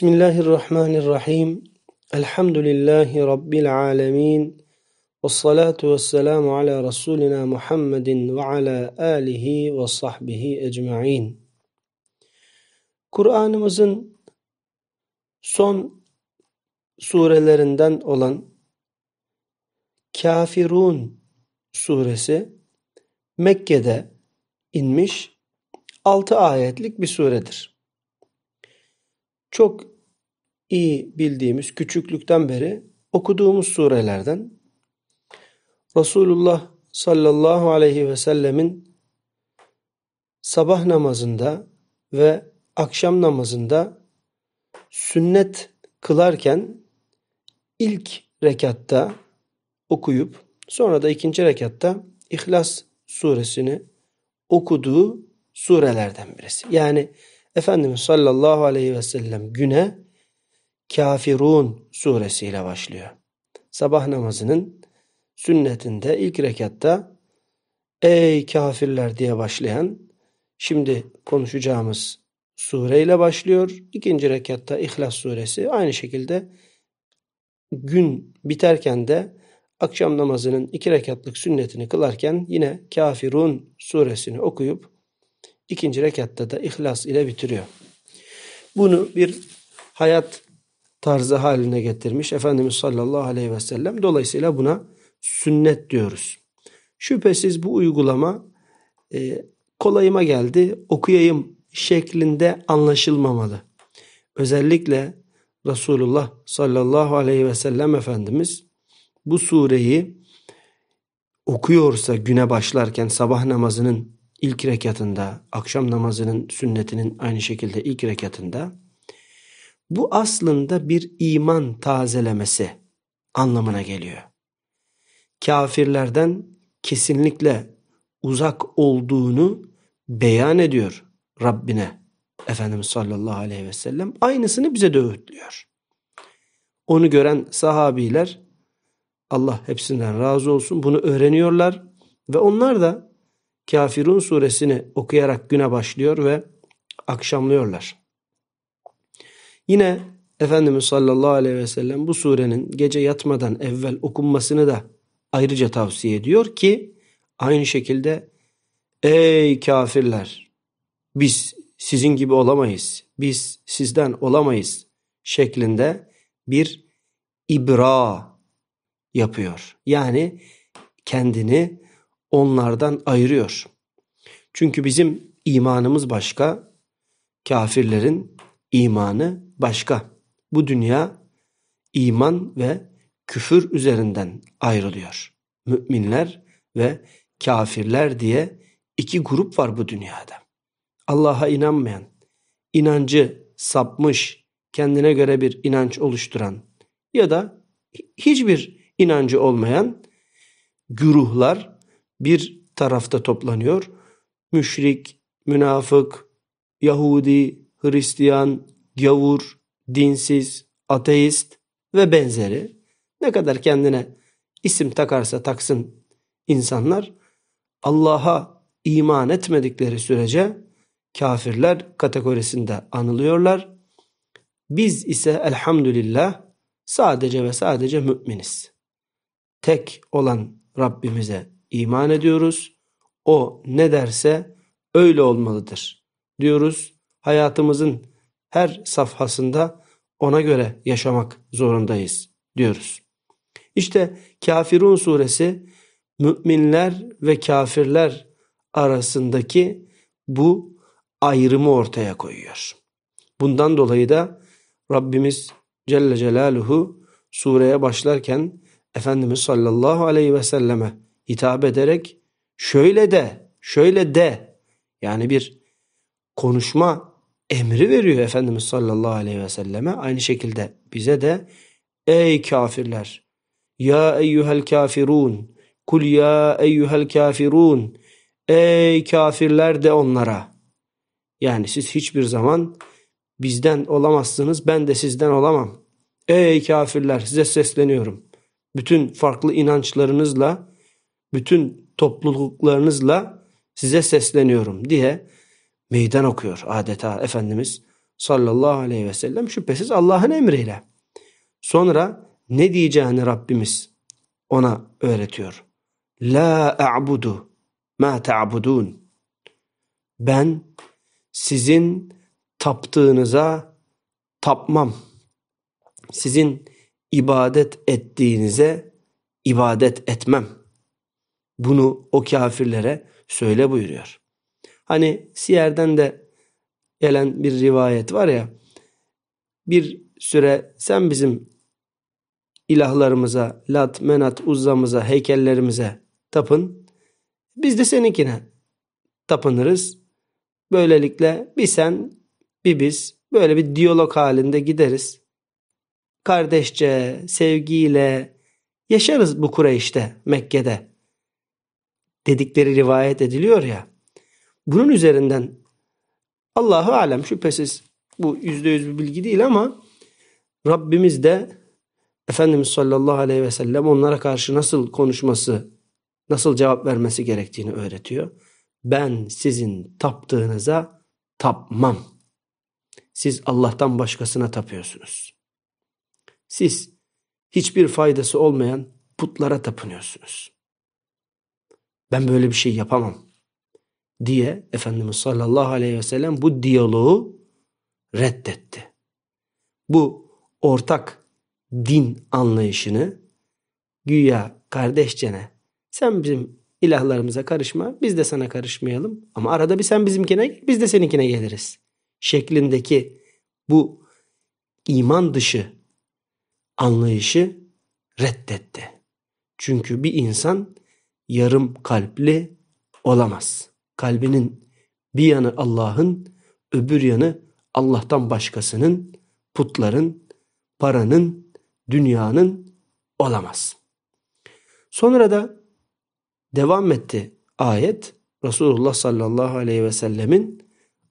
Bismillahirrahmanirrahim. Elhamdülillahi Rabbil alemin. Ve salatu ve selamu ala Resulina Muhammedin ve ala alihi ve sahbihi ecma'in. Kur'an'ımızın son surelerinden olan Kafirun suresi Mekke'de inmiş 6 ayetlik bir suredir. Çok iyi bildiğimiz küçüklükten beri okuduğumuz surelerden Resulullah sallallahu aleyhi ve sellemin sabah namazında ve akşam namazında sünnet kılarken ilk rekatta okuyup sonra da ikinci rekatta İhlas suresini okuduğu surelerden birisi. Yani Efendimiz sallallahu aleyhi ve sellem güne Kafirun suresiyle başlıyor. Sabah namazının sünnetinde ilk rekatta Ey kafirler diye başlayan şimdi konuşacağımız sureyle başlıyor. İkinci rekatta İhlas suresi aynı şekilde gün biterken de akşam namazının iki rekatlık sünnetini kılarken yine Kafirun suresini okuyup ikinci rekatta da İhlas ile bitiriyor. Bunu bir hayat tarzı haline getirmiş Efendimiz sallallahu aleyhi ve sellem. Dolayısıyla buna sünnet diyoruz. Şüphesiz bu uygulama e, kolayıma geldi okuyayım şeklinde anlaşılmamalı. Özellikle Resulullah sallallahu aleyhi ve sellem Efendimiz bu sureyi okuyorsa güne başlarken sabah namazının ilk rekatında, akşam namazının sünnetinin aynı şekilde ilk rekatında bu aslında bir iman tazelemesi anlamına geliyor. Kafirlerden kesinlikle uzak olduğunu beyan ediyor Rabbine. Efendimiz sallallahu aleyhi ve sellem aynısını bize de öğütlüyor. Onu gören sahabiler Allah hepsinden razı olsun bunu öğreniyorlar ve onlar da Kafirun suresini okuyarak güne başlıyor ve akşamlıyorlar. Yine Efendimiz sallallahu aleyhi ve sellem bu surenin gece yatmadan evvel okunmasını da ayrıca tavsiye ediyor ki aynı şekilde ey kafirler biz sizin gibi olamayız. Biz sizden olamayız şeklinde bir ibra yapıyor. Yani kendini onlardan ayırıyor. Çünkü bizim imanımız başka, kafirlerin imanı başka. Bu dünya iman ve küfür üzerinden ayrılıyor. Müminler ve kafirler diye iki grup var bu dünyada. Allah'a inanmayan, inancı sapmış, kendine göre bir inanç oluşturan ya da hiçbir inancı olmayan güruhlar bir tarafta toplanıyor. Müşrik, münafık, Yahudi, Hristiyan, gavur, dinsiz, ateist ve benzeri ne kadar kendine isim takarsa taksın insanlar Allah'a iman etmedikleri sürece kafirler kategorisinde anılıyorlar. Biz ise elhamdülillah sadece ve sadece müminiz. Tek olan Rabbimize iman ediyoruz. O ne derse öyle olmalıdır diyoruz. Hayatımızın her safhasında ona göre yaşamak zorundayız diyoruz. İşte Kafirun suresi müminler ve kafirler arasındaki bu ayrımı ortaya koyuyor. Bundan dolayı da Rabbimiz Celle Celaluhu sureye başlarken Efendimiz sallallahu aleyhi ve selleme hitap ederek şöyle de şöyle de yani bir konuşma emri veriyor Efendimiz sallallahu aleyhi ve selleme. Aynı şekilde bize de ey kafirler ya eyyuhel kafirun kul ya eyyuhel kafirun ey kafirler de onlara. Yani siz hiçbir zaman bizden olamazsınız ben de sizden olamam. Ey kafirler size sesleniyorum. Bütün farklı inançlarınızla, bütün topluluklarınızla size sesleniyorum diye meydan okuyor adeta Efendimiz sallallahu aleyhi ve sellem şüphesiz Allah'ın emriyle. Sonra ne diyeceğini Rabbimiz ona öğretiyor. La a'budu ma ta'budun. Ben sizin taptığınıza tapmam. Sizin ibadet ettiğinize ibadet etmem. Bunu o kafirlere söyle buyuruyor. Hani Siyer'den de gelen bir rivayet var ya. Bir süre sen bizim ilahlarımıza, lat, menat, uzzamıza, heykellerimize tapın. Biz de seninkine tapınırız. Böylelikle bir sen, bir biz böyle bir diyalog halinde gideriz. Kardeşçe, sevgiyle yaşarız bu Kureyş'te, Mekke'de. Dedikleri rivayet ediliyor ya. Bunun üzerinden Allah'ı alem şüphesiz bu yüzde yüz bir bilgi değil ama Rabbimiz de Efendimiz sallallahu aleyhi ve sellem onlara karşı nasıl konuşması, nasıl cevap vermesi gerektiğini öğretiyor. Ben sizin taptığınıza tapmam. Siz Allah'tan başkasına tapıyorsunuz. Siz hiçbir faydası olmayan putlara tapınıyorsunuz. Ben böyle bir şey yapamam diye Efendimiz sallallahu aleyhi ve sellem bu diyaloğu reddetti. Bu ortak din anlayışını güya kardeşçene sen bizim ilahlarımıza karışma biz de sana karışmayalım ama arada bir sen bizimkine gel biz de seninkine geliriz şeklindeki bu iman dışı anlayışı reddetti. Çünkü bir insan yarım kalpli olamaz.'' kalbinin bir yanı Allah'ın, öbür yanı Allah'tan başkasının, putların, paranın, dünyanın olamaz. Sonra da devam etti ayet. Resulullah sallallahu aleyhi ve sellemin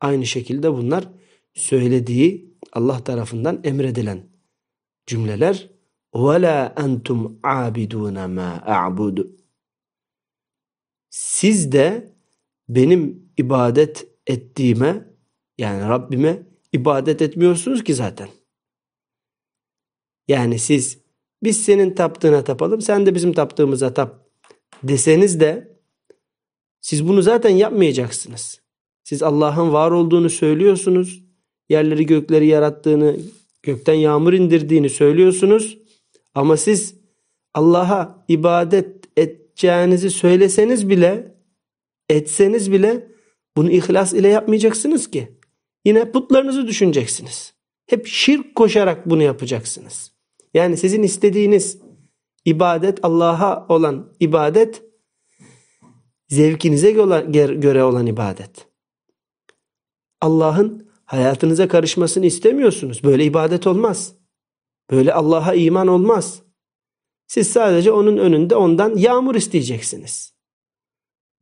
aynı şekilde bunlar söylediği Allah tarafından emredilen cümleler وَلَا أَنْتُمْ عَابِدُونَ مَا أَعْبُدُ Siz de benim ibadet ettiğime yani Rabbime ibadet etmiyorsunuz ki zaten. Yani siz biz senin taptığına tapalım sen de bizim taptığımıza tap deseniz de siz bunu zaten yapmayacaksınız. Siz Allah'ın var olduğunu söylüyorsunuz. Yerleri gökleri yarattığını, gökten yağmur indirdiğini söylüyorsunuz. Ama siz Allah'a ibadet edeceğinizi söyleseniz bile etseniz bile bunu ihlas ile yapmayacaksınız ki. Yine putlarınızı düşüneceksiniz. Hep şirk koşarak bunu yapacaksınız. Yani sizin istediğiniz ibadet Allah'a olan ibadet zevkinize göre olan ibadet. Allah'ın hayatınıza karışmasını istemiyorsunuz. Böyle ibadet olmaz. Böyle Allah'a iman olmaz. Siz sadece onun önünde ondan yağmur isteyeceksiniz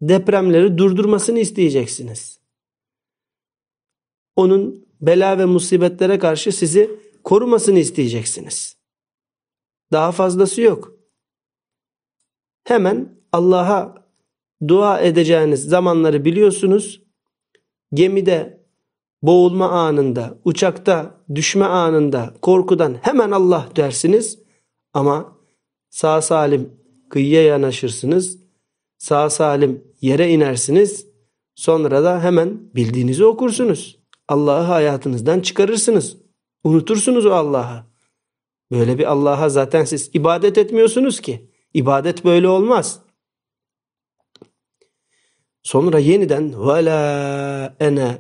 depremleri durdurmasını isteyeceksiniz. Onun bela ve musibetlere karşı sizi korumasını isteyeceksiniz. Daha fazlası yok. Hemen Allah'a dua edeceğiniz zamanları biliyorsunuz. Gemide boğulma anında, uçakta düşme anında korkudan hemen Allah dersiniz ama sağ salim kıyıya yanaşırsınız. Sağ salim yere inersiniz. Sonra da hemen bildiğinizi okursunuz. Allah'ı hayatınızdan çıkarırsınız. Unutursunuz o Allah'ı. Böyle bir Allah'a zaten siz ibadet etmiyorsunuz ki. İbadet böyle olmaz. Sonra yeniden ve la ene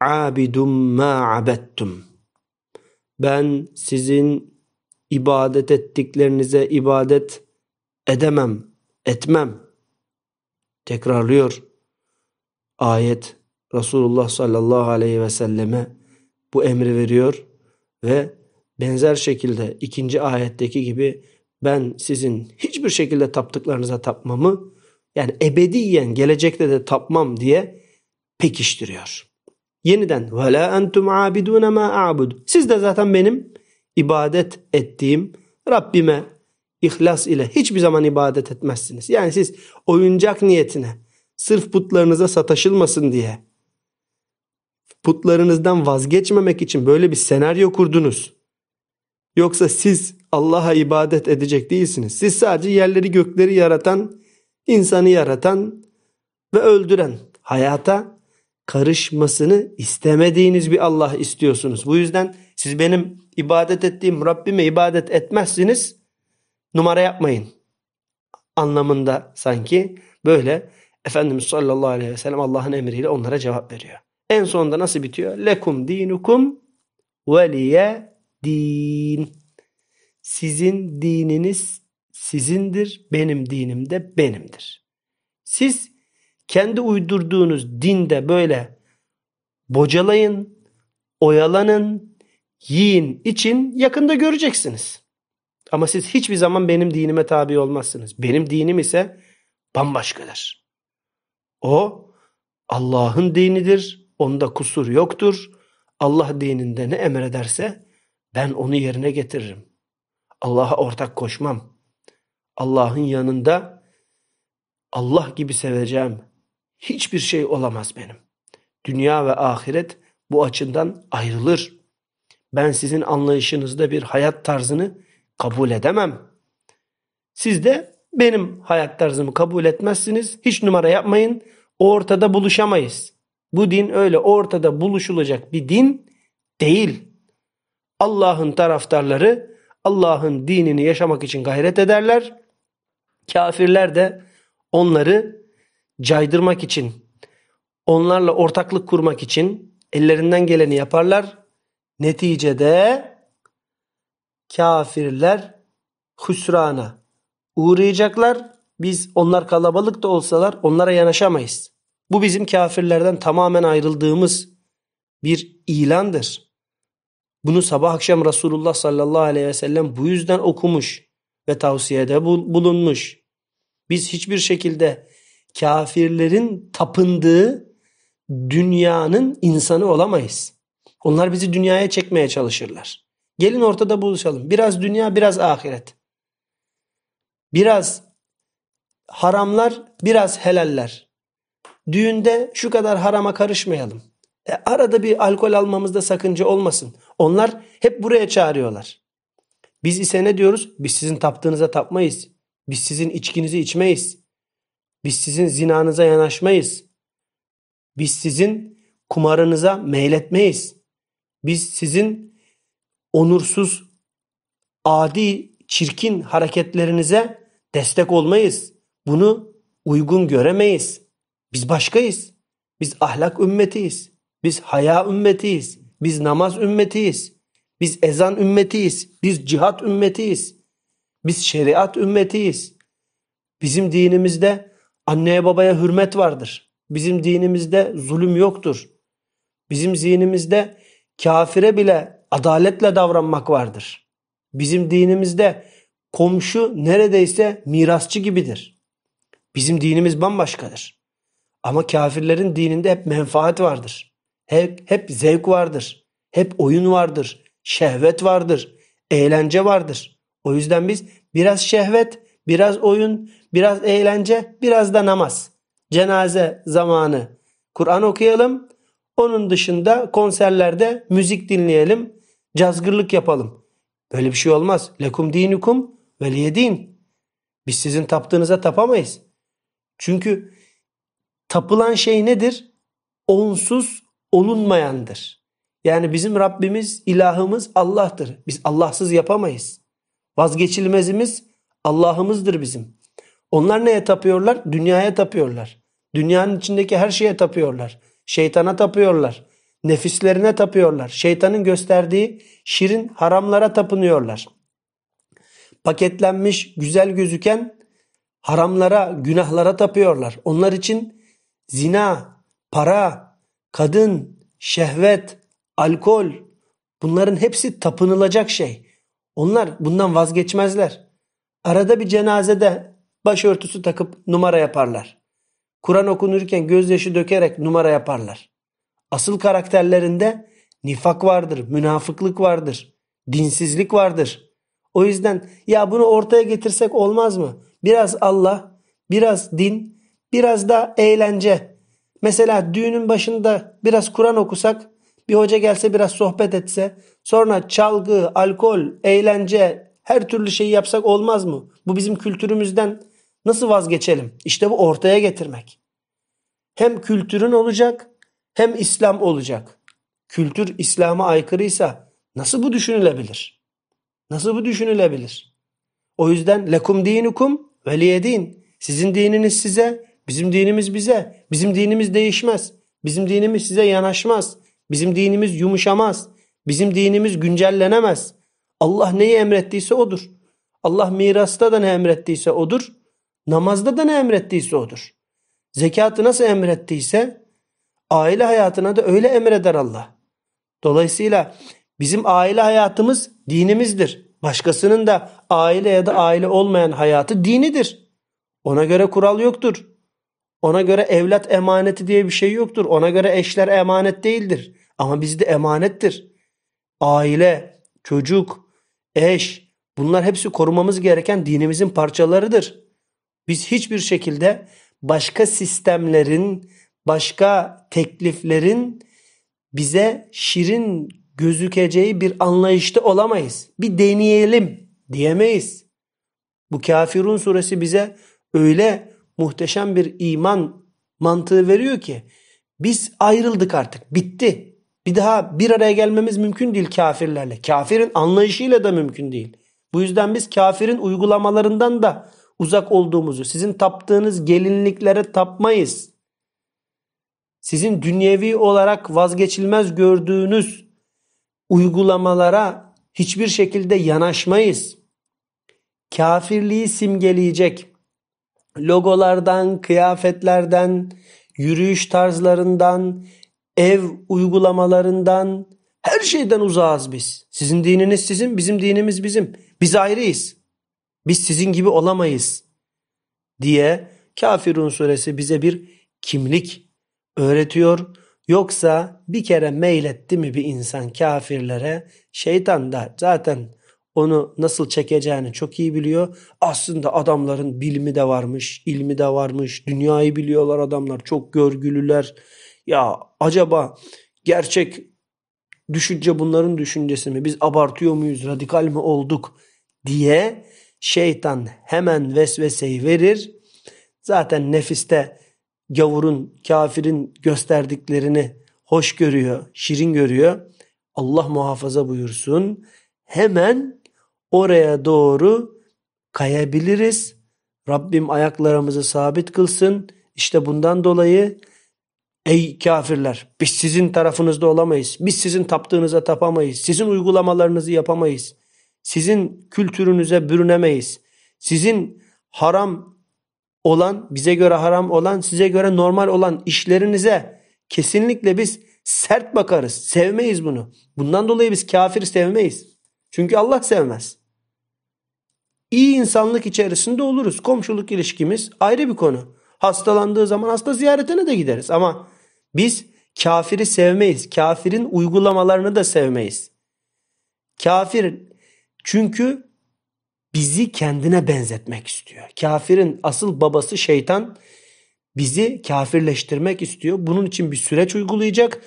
abidum ma abettum. Ben sizin ibadet ettiklerinize ibadet edemem, etmem tekrarlıyor ayet Resulullah sallallahu aleyhi ve selleme bu emri veriyor ve benzer şekilde ikinci ayetteki gibi ben sizin hiçbir şekilde taptıklarınıza tapmamı yani ebediyen gelecekte de tapmam diye pekiştiriyor. Yeniden ve la entum abidun ma a'bud. Siz de zaten benim ibadet ettiğim Rabbime İhlas ile hiçbir zaman ibadet etmezsiniz. Yani siz oyuncak niyetine sırf putlarınıza sataşılmasın diye putlarınızdan vazgeçmemek için böyle bir senaryo kurdunuz. Yoksa siz Allah'a ibadet edecek değilsiniz. Siz sadece yerleri gökleri yaratan, insanı yaratan ve öldüren hayata karışmasını istemediğiniz bir Allah istiyorsunuz. Bu yüzden siz benim ibadet ettiğim Rabbime ibadet etmezsiniz numara yapmayın anlamında sanki böyle Efendimiz sallallahu aleyhi ve sellem Allah'ın emriyle onlara cevap veriyor. En sonunda nasıl bitiyor? Lekum dinukum veliye din. Sizin dininiz sizindir, benim dinim de benimdir. Siz kendi uydurduğunuz dinde böyle bocalayın, oyalanın, yiyin, için yakında göreceksiniz. Ama siz hiçbir zaman benim dinime tabi olmazsınız. Benim dinim ise bambaşkadır. O Allah'ın dinidir. Onda kusur yoktur. Allah dininde ne emrederse ben onu yerine getiririm. Allah'a ortak koşmam. Allah'ın yanında Allah gibi seveceğim. Hiçbir şey olamaz benim. Dünya ve ahiret bu açıdan ayrılır. Ben sizin anlayışınızda bir hayat tarzını kabul edemem. Siz de benim hayat tarzımı kabul etmezsiniz. Hiç numara yapmayın. Ortada buluşamayız. Bu din öyle ortada buluşulacak bir din değil. Allah'ın taraftarları Allah'ın dinini yaşamak için gayret ederler. Kafirler de onları caydırmak için, onlarla ortaklık kurmak için ellerinden geleni yaparlar. Neticede kafirler hüsrana uğrayacaklar. Biz onlar kalabalık da olsalar onlara yanaşamayız. Bu bizim kafirlerden tamamen ayrıldığımız bir ilandır. Bunu sabah akşam Resulullah sallallahu aleyhi ve sellem bu yüzden okumuş ve tavsiyede bulunmuş. Biz hiçbir şekilde kafirlerin tapındığı dünyanın insanı olamayız. Onlar bizi dünyaya çekmeye çalışırlar. Gelin ortada buluşalım. Biraz dünya, biraz ahiret. Biraz haramlar, biraz helaller. Düğünde şu kadar harama karışmayalım. E, arada bir alkol almamızda sakınca olmasın. Onlar hep buraya çağırıyorlar. Biz ise ne diyoruz? Biz sizin taptığınıza tapmayız. Biz sizin içkinizi içmeyiz. Biz sizin zinanıza yanaşmayız. Biz sizin kumarınıza meyletmeyiz. Biz sizin onursuz, adi, çirkin hareketlerinize destek olmayız. Bunu uygun göremeyiz. Biz başkayız. Biz ahlak ümmetiyiz. Biz haya ümmetiyiz. Biz namaz ümmetiyiz. Biz ezan ümmetiyiz. Biz cihat ümmetiyiz. Biz şeriat ümmetiyiz. Bizim dinimizde anneye babaya hürmet vardır. Bizim dinimizde zulüm yoktur. Bizim zihnimizde kafire bile adaletle davranmak vardır. Bizim dinimizde komşu neredeyse mirasçı gibidir. Bizim dinimiz bambaşkadır. Ama kafirlerin dininde hep menfaat vardır. Hep, hep zevk vardır. Hep oyun vardır. Şehvet vardır. Eğlence vardır. O yüzden biz biraz şehvet, biraz oyun, biraz eğlence, biraz da namaz. Cenaze zamanı Kur'an okuyalım. Onun dışında konserlerde müzik dinleyelim cazgırlık yapalım. Böyle bir şey olmaz. Lekum dinukum veliyedin. Biz sizin taptığınıza tapamayız. Çünkü tapılan şey nedir? Onsuz olunmayandır. Yani bizim Rabbimiz, ilahımız Allah'tır. Biz Allahsız yapamayız. Vazgeçilmezimiz Allah'ımızdır bizim. Onlar neye tapıyorlar? Dünyaya tapıyorlar. Dünyanın içindeki her şeye tapıyorlar. Şeytana tapıyorlar. Nefislerine tapıyorlar. Şeytanın gösterdiği şirin haramlara tapınıyorlar. Paketlenmiş, güzel gözüken haramlara, günahlara tapıyorlar. Onlar için zina, para, kadın, şehvet, alkol bunların hepsi tapınılacak şey. Onlar bundan vazgeçmezler. Arada bir cenazede başörtüsü takıp numara yaparlar. Kur'an okunurken gözyaşı dökerek numara yaparlar. Asıl karakterlerinde nifak vardır, münafıklık vardır, dinsizlik vardır. O yüzden ya bunu ortaya getirsek olmaz mı? Biraz Allah, biraz din, biraz da eğlence. Mesela düğünün başında biraz Kur'an okusak, bir hoca gelse biraz sohbet etse, sonra çalgı, alkol, eğlence, her türlü şeyi yapsak olmaz mı? Bu bizim kültürümüzden nasıl vazgeçelim? İşte bu ortaya getirmek. Hem kültürün olacak hem İslam olacak. Kültür İslam'a aykırıysa nasıl bu düşünülebilir? Nasıl bu düşünülebilir? O yüzden lekum dinukum veliyedin. Sizin dininiz size, bizim dinimiz bize. Bizim dinimiz değişmez. Bizim dinimiz size yanaşmaz. Bizim dinimiz yumuşamaz. Bizim dinimiz güncellenemez. Allah neyi emrettiyse odur. Allah mirasta da ne emrettiyse odur. Namazda da ne emrettiyse odur. Zekatı nasıl emrettiyse Aile hayatına da öyle emreder Allah. Dolayısıyla bizim aile hayatımız dinimizdir. Başkasının da aile ya da aile olmayan hayatı dinidir. Ona göre kural yoktur. Ona göre evlat emaneti diye bir şey yoktur. Ona göre eşler emanet değildir. Ama bizde emanettir. Aile, çocuk, eş bunlar hepsi korumamız gereken dinimizin parçalarıdır. Biz hiçbir şekilde başka sistemlerin, başka tekliflerin bize şirin gözükeceği bir anlayışta olamayız. Bir deneyelim diyemeyiz. Bu Kafirun suresi bize öyle muhteşem bir iman mantığı veriyor ki biz ayrıldık artık bitti. Bir daha bir araya gelmemiz mümkün değil kafirlerle. Kafirin anlayışıyla da mümkün değil. Bu yüzden biz kafirin uygulamalarından da uzak olduğumuzu, sizin taptığınız gelinliklere tapmayız sizin dünyevi olarak vazgeçilmez gördüğünüz uygulamalara hiçbir şekilde yanaşmayız. Kafirliği simgeleyecek logolardan, kıyafetlerden, yürüyüş tarzlarından, ev uygulamalarından her şeyden uzağız biz. Sizin dininiz sizin, bizim dinimiz bizim. Biz ayrıyız. Biz sizin gibi olamayız diye Kafirun suresi bize bir kimlik öğretiyor. Yoksa bir kere meyletti mi bir insan kafirlere şeytan da zaten onu nasıl çekeceğini çok iyi biliyor. Aslında adamların bilimi de varmış, ilmi de varmış. Dünyayı biliyorlar adamlar, çok görgülüler. Ya acaba gerçek düşünce bunların düşüncesi mi? Biz abartıyor muyuz? Radikal mi olduk? diye şeytan hemen vesveseyi verir. Zaten nefiste gavurun, kafirin gösterdiklerini hoş görüyor, şirin görüyor. Allah muhafaza buyursun. Hemen oraya doğru kayabiliriz. Rabbim ayaklarımızı sabit kılsın. İşte bundan dolayı ey kafirler biz sizin tarafınızda olamayız. Biz sizin taptığınıza tapamayız. Sizin uygulamalarınızı yapamayız. Sizin kültürünüze bürünemeyiz. Sizin haram olan, bize göre haram olan, size göre normal olan işlerinize kesinlikle biz sert bakarız. Sevmeyiz bunu. Bundan dolayı biz kafir sevmeyiz. Çünkü Allah sevmez. İyi insanlık içerisinde oluruz. Komşuluk ilişkimiz ayrı bir konu. Hastalandığı zaman hasta ziyaretine de gideriz ama biz kafiri sevmeyiz. Kafirin uygulamalarını da sevmeyiz. Kafir çünkü bizi kendine benzetmek istiyor. Kafirin asıl babası şeytan bizi kafirleştirmek istiyor. Bunun için bir süreç uygulayacak.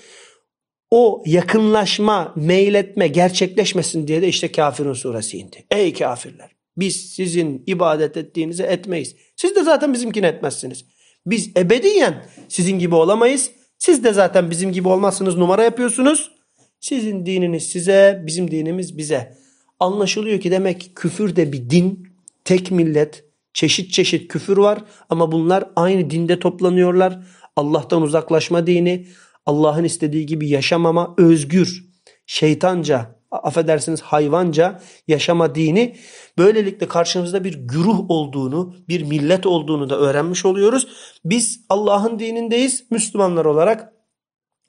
O yakınlaşma, meyletme gerçekleşmesin diye de işte kafirin suresi indi. Ey kafirler biz sizin ibadet ettiğinizi etmeyiz. Siz de zaten bizimkini etmezsiniz. Biz ebediyen sizin gibi olamayız. Siz de zaten bizim gibi olmazsınız numara yapıyorsunuz. Sizin dininiz size, bizim dinimiz bize. Anlaşılıyor ki demek ki küfür de bir din, tek millet, çeşit çeşit küfür var ama bunlar aynı dinde toplanıyorlar. Allah'tan uzaklaşma dini, Allah'ın istediği gibi yaşamama, özgür, şeytanca, affedersiniz hayvanca yaşama dini böylelikle karşımızda bir güruh olduğunu, bir millet olduğunu da öğrenmiş oluyoruz. Biz Allah'ın dinindeyiz Müslümanlar olarak.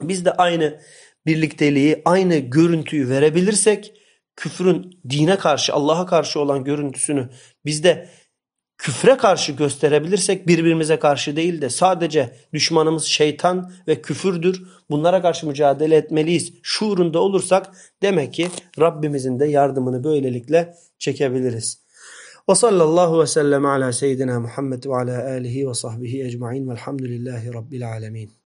Biz de aynı birlikteliği, aynı görüntüyü verebilirsek küfrün dine karşı, Allah'a karşı olan görüntüsünü bizde küfre karşı gösterebilirsek birbirimize karşı değil de sadece düşmanımız şeytan ve küfürdür. Bunlara karşı mücadele etmeliyiz. Şuurunda olursak demek ki Rabbimizin de yardımını böylelikle çekebiliriz. Ve sallallahu ve sellem ala seyyidina Muhammed ve ala alihi ve sahbihi ecmain velhamdülillahi rabbil alemin.